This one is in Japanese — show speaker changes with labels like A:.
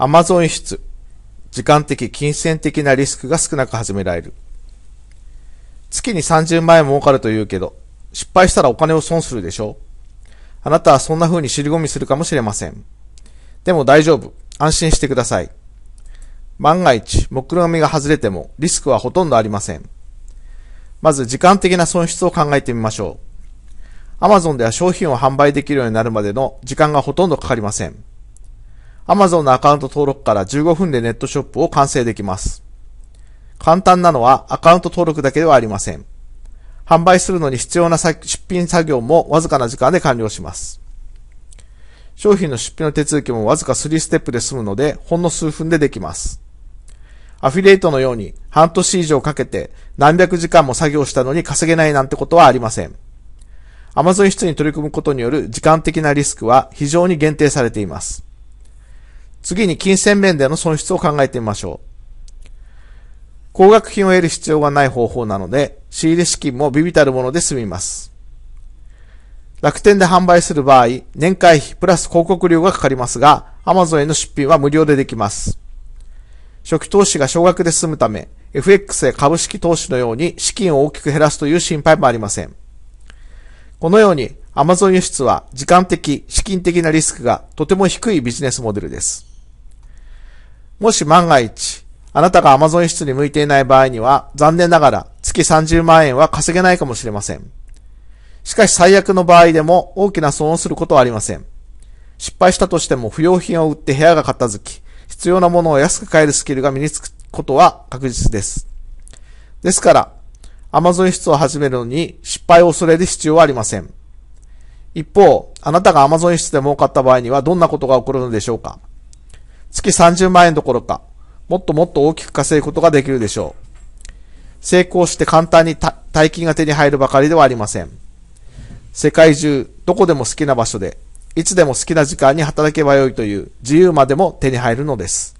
A: アマゾン輸出。時間的、金銭的なリスクが少なく始められる。月に30万円儲かると言うけど、失敗したらお金を損するでしょあなたはそんな風に尻込みするかもしれません。でも大丈夫。安心してください。万が一、目論みが外れてもリスクはほとんどありません。まず時間的な損失を考えてみましょう。Amazon では商品を販売できるようになるまでの時間がほとんどかかりません。Amazon のアカウント登録から15分でネットショップを完成できます。簡単なのはアカウント登録だけではありません。販売するのに必要な出品作業もわずかな時間で完了します。商品の出品の手続きもわずか3ステップで済むので、ほんの数分でできます。アフィリエイトのように半年以上かけて何百時間も作業したのに稼げないなんてことはありません。Amazon 室に取り組むことによる時間的なリスクは非常に限定されています。次に金銭面での損失を考えてみましょう。高額品を得る必要がない方法なので、仕入れ資金も微々たるもので済みます。楽天で販売する場合、年会費プラス広告料がかかりますが、Amazon への出品は無料でできます。初期投資が少額で済むため、FX や株式投資のように資金を大きく減らすという心配もありません。このように Amazon 輸出は時間的、資金的なリスクがとても低いビジネスモデルです。もし万が一、あなたが Amazon に向いていない場合には、残念ながら月30万円は稼げないかもしれません。しかし最悪の場合でも大きな損をすることはありません。失敗したとしても不要品を売って部屋が片付き、必要なものを安く買えるスキルが身につくことは確実です。ですから、Amazon 室を始めるのに失敗を恐れる必要はありません。一方、あなたが Amazon で儲かった場合にはどんなことが起こるのでしょうか月30万円どころか、もっともっと大きく稼ぐことができるでしょう。成功して簡単に大金が手に入るばかりではありません。世界中、どこでも好きな場所で、いつでも好きな時間に働けばよいという自由までも手に入るのです。